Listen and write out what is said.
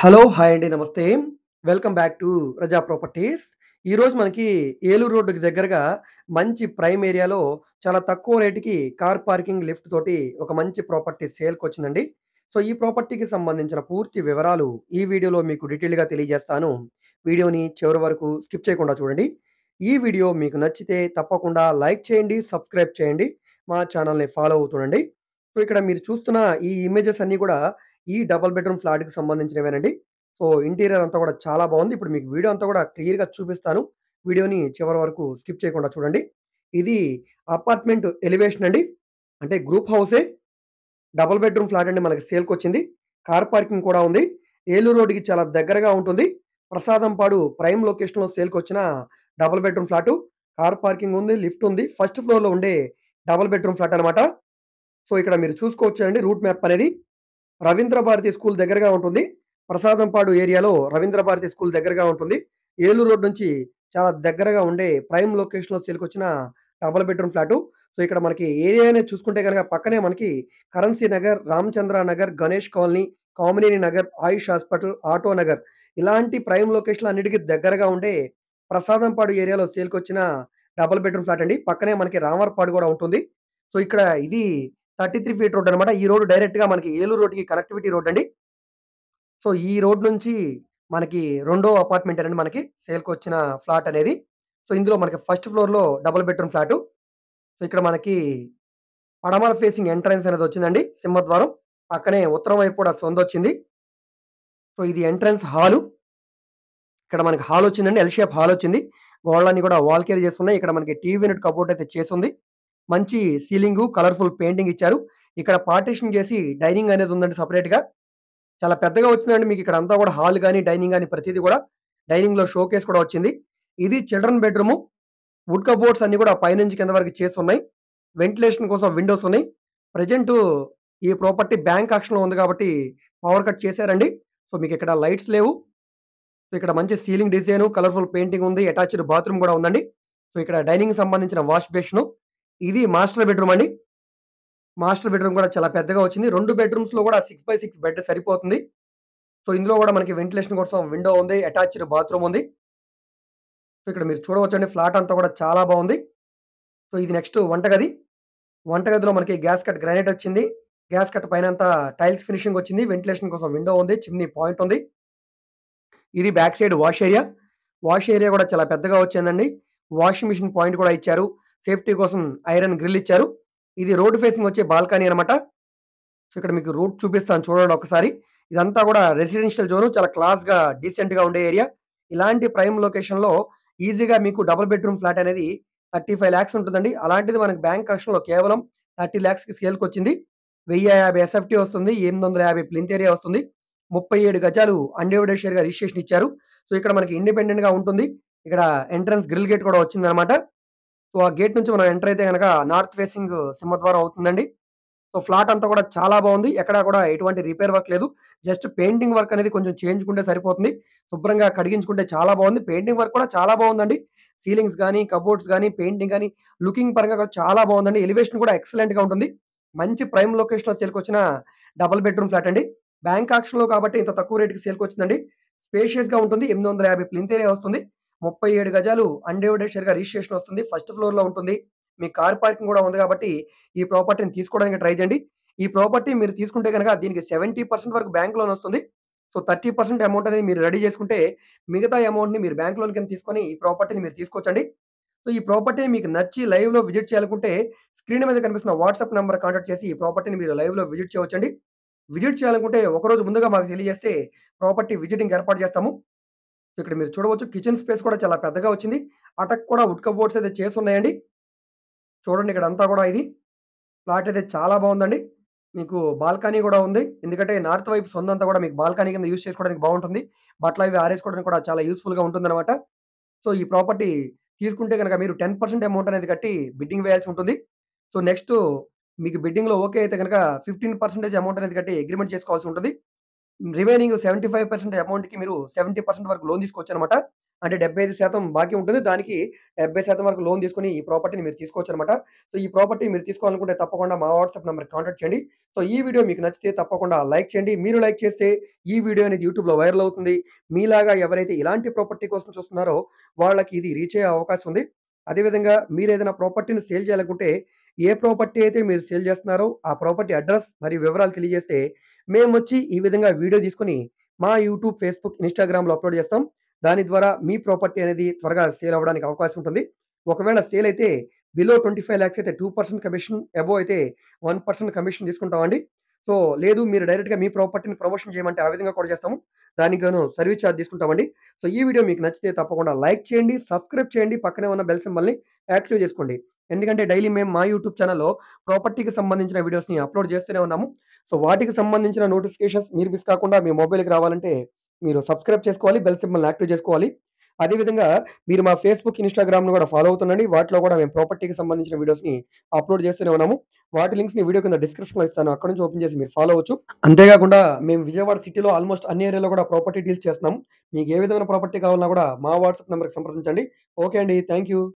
hello hi అండి నమస్తే welcome back to Raza properties ఈరోజు మనకి ఏలూరు రోడ్డుకి దగ్గరగా మంచి ప్రైమ్ ఏరియాలో చాలా తక్కువ రేటుకి కార్ పార్కింగ్ లిఫ్ట్ తోటి ఒక మంచి ప్రాపర్టీ సేల్కి వచ్చిందండి సో ఈ ప్రాపర్టీకి సంబంధించిన పూర్తి వివరాలు ఈ వీడియోలో మీకు డీటెయిల్గా తెలియజేస్తాను వీడియోని చివరి వరకు స్కిప్ చేయకుండా చూడండి ఈ వీడియో మీకు నచ్చితే తప్పకుండా లైక్ చేయండి సబ్స్క్రైబ్ చేయండి మా ఛానల్ని ఫాలో అవుతుండండి సో ఇక్కడ మీరు చూస్తున్న ఈ ఇమేజెస్ అన్నీ కూడా ఈ డబల్ బెడ్రూమ్ ఫ్లాట్కి సంబంధించినవేనండి సో ఇంటీరియర్ అంతా కూడా చాలా బాగుంది ఇప్పుడు మీకు వీడియో అంతా కూడా క్లియర్గా చూపిస్తాను వీడియోని చివరి వరకు స్కిప్ చేయకుండా చూడండి ఇది అపార్ట్మెంట్ ఎలివేషన్ అండి అంటే గ్రూప్ హౌసే డబల్ బెడ్రూమ్ ఫ్లాట్ అండి మనకి సేల్కి వచ్చింది కార్ పార్కింగ్ కూడా ఉంది ఏలూరు రోడ్కి చాలా దగ్గరగా ఉంటుంది ప్రసాదంపాడు ప్రైమ్ లొకేషన్లో సేల్కి వచ్చిన double bedroom flat car parking ఉంది లిఫ్ట్ ఉంది ఫస్ట్ ఫ్లోర్లో ఉండే డబల్ బెడ్రూమ్ ఫ్లాట్ అనమాట సో ఇక్కడ మీరు చూసుకోవచ్చు అండి రూట్ మ్యాప్ అనేది రవీంద్ర భారతి స్కూల్ దగ్గరగా ఉంటుంది ప్రసాదంపాడు ఏరియాలో రవీంద్ర భారతి స్కూల్ దగ్గరగా ఉంటుంది ఏలూరు రోడ్ నుంచి చాలా దగ్గరగా ఉండే ప్రైమ్ లొకేషన్లో సేల్కొచ్చిన డబల్ బెడ్రూమ్ ఫ్లాటు సో ఇక్కడ మనకి ఏరియా చూసుకుంటే కనుక పక్కనే మనకి currency Nagar Ramachandra Nagar Ganesh colony Kamineni Nagar Ayush hospital auto Nagar ఇలాంటి ప్రైమ్ లొకేషన్ అన్నిటికీ దగ్గరగా ఉండే ప్రసాదంపాడు ఏరియాలో సేల్కొచ్చిన డబల్ బెడ్రూమ్ ఫ్లాట్ అండి పక్కనే మనకి రామర్పాడు కూడా ఉంటుంది సో ఇక్కడ ఇది థర్టీ త్రీ ఫీట్ రోడ్ అనమాట ఈ రోడ్ డైరెక్ట్గా మనకి ఏలూరు రోడ్కి కనెక్టివిటీ రోడ్ అండి సో ఈ రోడ్ నుంచి మనకి రెండో అపార్ట్మెంట్ అనేది మనకి సేల్కి వచ్చిన ఫ్లాట్ అనేది సో ఇందులో మనకి ఫస్ట్ ఫ్లోర్లో డబుల్ బెడ్రూమ్ ఫ్లాట్ సో ఇక్కడ మనకి పడమల ఫేసింగ్ ఎంట్రన్స్ అనేది వచ్చిందండి సింహద్వారం పక్కనే ఉత్తరం వైపు కూడా సొంత వచ్చింది సో ఇది ఎంట్రన్స్ హాలు ఇక్కడ మనకి హాల్ వచ్చిందండి ఎల్ షేప్ హాల్ వచ్చింది గోడలన్నీ కూడా వాల్ కేర్ చేస్తున్నాయి ఇక్కడ మనకి టీవీ యూనిట్ కబోర్డ్ అయితే చేసి ఉంది మంచి సీలింగ్ కలర్ఫుల్ పెయింటింగ్ ఇచ్చారు ఇక్కడ పార్టీషన్ చేసి డైనింగ్ అనేది ఉందండి సపరేట్గా చాలా పెద్దగా వచ్చిందండి మీకు ఇక్కడ అంతా కూడా హాల్ కానీ డైనింగ్ కానీ ప్రతిదీ కూడా డైనింగ్లో షో కేస్ కూడా వచ్చింది ఇది చిల్డ్రన్ బెడ్రూమ్ వుడ్ కబోర్డ్స్ అన్ని కూడా పైనుంచి కింద వరకు చేసి ఉన్నాయి వెంటిలేషన్ కోసం విండోస్ ఉన్నాయి ప్రజెంట్ ఈ ప్రాపర్టీ బ్యాంక్ ఆక్షన్లో ఉంది కాబట్టి పవర్ కట్ చేశారండి సో మీకు ఇక్కడ లైట్స్ లేవు సో ఇక్కడ మంచి సీలింగ్ డిజైన్ కలర్ఫుల్ పెయింటింగ్ ఉంది అటాచ్డ్ బాత్రూమ్ కూడా ఉందండి సో ఇక్కడ డైనింగ్ సంబంధించిన వాష్ బేషన్ ఇది మాస్టర్ బెడ్రూమ్ అండి మాస్టర్ బెడ్రూమ్ కూడా చాలా పెద్దగా వచ్చింది రెండు బెడ్రూమ్స్లో కూడా సిక్స్ బై సిక్స్ బెడ్ సరిపోతుంది సో ఇందులో కూడా మనకి వెంటిలేషన్ కోసం విండో ఉంది అటాచ్డ్ బాత్రూమ్ ఉంది సో ఇక్కడ మీరు చూడవచ్చండి ఫ్లాట్ అంతా కూడా చాలా బాగుంది సో ఇది నెక్స్ట్ వంటగది వంటగదిలో మనకి గ్యాస్ కట్ గ్రానైట్ వచ్చింది గ్యాస్ కట్ పైన అంతా టైల్స్ ఫినిషింగ్ వచ్చింది వెంటిలేషన్ కోసం విండో ఉంది చిమ్నీ పాయింట్ ఉంది ఇది back side wash area wash area కూడా చాలా పెద్దగా వచ్చిందండి వాషింగ్ మిషన్ పాయింట్ కూడా ఇచ్చారు సేఫ్టీ కోసం ఐరన్ గ్రిల్ ఇచ్చారు ఇది రోడ్ ఫేసింగ్ వచ్చే బాల్కనీ అనమాట సో ఇక్కడ మీకు రూట్ చూపిస్తాను చూడండి ఒకసారి ఇదంతా కూడా రెసిడెన్షియల్ జోన్ చాలా క్లాస్గా డీసెంట్గా ఉండే ఏరియా ఇలాంటి ప్రైమ్ లొకేషన్లో ఈజీగా మీకు డబుల్ బెడ్రూమ్ ఫ్లాట్ అనేది థర్టీ ఫైవ్ ల్యాక్స్ ఉంటుందండి అలాంటిది మనకి బ్యాంక్ కక్షన్లో కేవలం థర్టీ ల్యాక్స్కి స్కేల్కి వచ్చింది వెయ్యి యాభై ఎస్ఎఫ్టీ వస్తుంది ఎనిమిది వందల యాభై ప్లింత్ ఏరియా వస్తుంది ముప్పై ఏడు గజాలు అన్డేవిడెడ్ షేర్గా రిజిస్ట్రేషన్ ఇచ్చారు సో ఇక్కడ మనకి ఇండిపెండెంట్గా ఉంటుంది ఇక్కడ ఎంట్రన్స్ గ్రిల్ గేట్ కూడా వచ్చిందనమాట సో ఆ గేట్ నుంచి మనం ఎంటర్ అయితే కనుక నార్త్ ఫేసింగ్ సింహద్వారం అవుతుందండి సో ఫ్లాట్ అంతా కూడా చాలా బాగుంది ఎక్కడా కూడా ఎటువంటి రిపేర్ వర్క్ లేదు జస్ట్ పెయింటింగ్ వర్క్ అనేది కొంచెం చేయించుకుంటే సరిపోతుంది శుభ్రంగా కడిగించుకుంటే చాలా బాగుంది పెయింటింగ్ వర్క్ కూడా చాలా బాగుందండి సీలింగ్స్ కానీ కబోర్డ్స్ కానీ పెయింటింగ్ కానీ లుకింగ్ పరంగా కూడా చాలా బాగుందండి ఎలివేషన్ కూడా ఎక్సలెంట్గా ఉంటుంది మంచి ప్రైమ్ లొకేషన్లో సేల్కి వచ్చిన డబుల్ బెడ్రూమ్ ఫ్లాట్ అండి బ్యాంక్ ఆక్షన్లో కాబట్టి ఇంత తక్కువ రేటుకి సేల్కి వచ్చిందండి స్పేషియస్గా ఉంటుంది ఎనిమిది వందల యాభై ప్లింతేరియా వస్తుంది ముప్పై ఏడు గజాలు అన్డివైడెడ్ గా రిజిస్ట్రేషన్ వస్తుంది ఫస్ట్ ఫ్లోర్లో ఉంటుంది మీ కార్ పార్కింగ్ కూడా ఉంది కాబట్టి ఈ ప్రాపర్టీని తీసుకోవడానికి ట్రై చేయండి ఈ ప్రాపర్టీ మీరు తీసుకుంటే కనుక దీనికి సెవెంటీ పర్సెంట్ వరకు బ్యాంక్ లోన్ వస్తుంది సో థర్టీ పర్సెంట్ అమౌంట్ అనేది మీరు రెడీ చేసుకుంటే మిగతా అమౌంట్ని మీరు బ్యాంక్ లోన్ కింద తీసుకొని ఈ ప్రాపర్టీని మీరు తీసుకోవచ్చండి సో ఈ ప్రాపర్టీని మీకు నచ్చి లైవ్లో విజిట్ చేయాలనుకుంటే స్క్రీన్ మీద కనిపిస్తున్న వాట్సాప్ నెంబర్ కాంటాక్ట్ చేసి ఈ ప్రాపర్టీని మీరు లైవ్లో విజిట్ చేయవచ్చండి విజిట్ చేయాలనుకుంటే ఒకరోజు ముందుగా మాకు తెలియజేస్తే ప్రాపర్టీ విజిటింగ్ ఏర్పాటు చేస్తాము ఇక్కడ మీరు చూడవచ్చు కిచెన్ స్పేస్ కూడా చాలా పెద్దగా వచ్చింది అటక్ కూడా ఉడ్క బోర్డ్స్ అయితే చేసి ఉన్నాయండి చూడండి ఇక్కడ అంతా కూడా ఇది ఫ్లాట్ అయితే చాలా బాగుందండి మీకు బాల్కనీ కూడా ఉంది ఎందుకంటే నార్త్ వైపు సొంతంతా కూడా మీకు బాల్కనీ కింద యూస్ చేసుకోవడానికి బాగుంటుంది బట్టలు అవి ఆరేసుకోవడానికి కూడా చాలా యూస్ఫుల్గా ఉంటుందన్నమాట సో ఈ ప్రాపర్టీ తీసుకుంటే కనుక మీరు టెన్ పర్సెంట్ అమౌంట్ అనేది కట్టి బిడ్డింగ్ వేయాల్సి ఉంటుంది సో నెక్స్ట్ మీకు బిడ్డింగ్లో ఓకే అయితే కనుక ఫిఫ్టీన్ పర్సెంటేజ్ అమౌంట్ అనేది కట్టి అగ్రిమెంట్ చేసుకోవాల్సి ఉంటుంది రిమైనింగ్ సెవెంటీ ఫైవ్ పర్సెంట్ అమౌంట్కి మీరు సెవెంటీ పర్సెంట్ వరకు లోన్ తీసుకోవచ్చు అనమాట అంటే డెబ్బై ఐదు శాతం బాకీ ఉంటుంది దానికి డెబ్బై శాతం వరకు లోన్ తీసుకుని ఈ ప్రాపర్టీని మీరు తీసుకోవచ్చు అనమాట సో ఈ ప్రాపర్టీ మీరు తీసుకోవాలనుకుంటే తప్పకుండా మా వాట్సాప్ నెంబర్ కాంటాక్ట్ చేయండి సో ఈ వీడియో మీకు నచ్చితే తప్పకుండా లైక్ చేయండి మీరు లైక్ చేస్తే ఈ వీడియో అనేది యూట్యూబ్లో వైరల్ అవుతుంది మీలాగా ఎవరైతే ఇలాంటి ప్రాపర్టీ కోసం చూస్తున్నారో వాళ్ళకి ఇది రీచ్ అయ్యే అవకాశం ఉంది అదేవిధంగా మీరు ఏదైనా ప్రాపర్టీని సేల్ చేయాలనుకుంటే ఏ ప్రాపర్టీ అయితే మీరు సేల్ చేస్తున్నారో ఆ ప్రాపర్టీ అడ్రస్ మరియు వివరాలు తెలియజేస్తే మేము వచ్చి ఈ విధంగా వీడియో తీసుకుని మా యూట్యూబ్ ఫేస్బుక్ ఇన్స్టాగ్రామ్లో అప్లోడ్ చేస్తాం దాని ద్వారా మీ ప్రాపర్టీ అనేది త్వరగా సేల్ అవ్వడానికి అవకాశం ఉంటుంది ఒకవేళ సేల్ అయితే బిలో ట్వంటీ ఫైవ్ ల్యాక్స్ అయితే టూ పర్సెంట్ కమిషన్ అబోవ్ అయితే వన్ పర్సెంట్ కమిషన్ తీసుకుంటామండి సో లేదు మీరు డైరెక్ట్గా మీ ప్రాపర్టీని ప్రమోషన్ చేయమంటే ఆ విధంగా కూడా చేస్తాము దానికి గాను సర్వీస్ ఛార్జ్ తీసుకుంటామండి సో ఈ వీడియో మీకు నచ్చితే తప్పకుండా లైక్ చేయండి సబ్స్క్రైబ్ చేయండి పక్కనే ఉన్న బెల్ సింబల్ని యాక్టివ్ చేసుకోండి ఎందుకంటే డైలీ మేము మా యూట్యూబ్ ఛానల్లో ప్రాపర్టీకి సంబంధించిన వీడియోస్ని అప్లోడ్ చేస్తూనే ఉన్నాము సో వాటికి సంబంధించిన నోటిఫికేషన్స్ మీరు మిస్ కాకుండా మీ మొబైల్కి రావాలంటే మీరు సబ్స్క్రైబ్ చేసుకోవాలి బెల్ సింబల్ని యాక్టివ్ చేసుకోవాలి అదేవిధంగా మీరు మా ఫేస్బుక్ ఇన్స్టాగ్రామ్ను కూడా ఫాలో అవుతుండండి వాటిలో కూడా మేము ప్రాపర్టీకి సంబంధించిన వీడియోస్ని అప్లోడ్ చేస్తూనే ఉన్నాము వాటి లింక్స్ని వీడియో కింద డిస్క్రిప్షన్లో ఇస్తాను అక్కడ నుంచి ఓపెన్ చేసి మీరు ఫాలో అవ్వచ్చు అంతేకాకుండా మేము విజయవాడ సిటీలో ఆల్మోస్ట్ అన్ని ఏరియాలో కూడా ప్రాపర్టీ డీల్స్ చేస్తున్నాం మీకు ఏ విధమైన ప్రాపర్టీ కావాలన్నా కూడా మా వాట్సాప్ నెంబర్కి సంప్రదించండి ఓకే అండి థ్యాంక్ యూ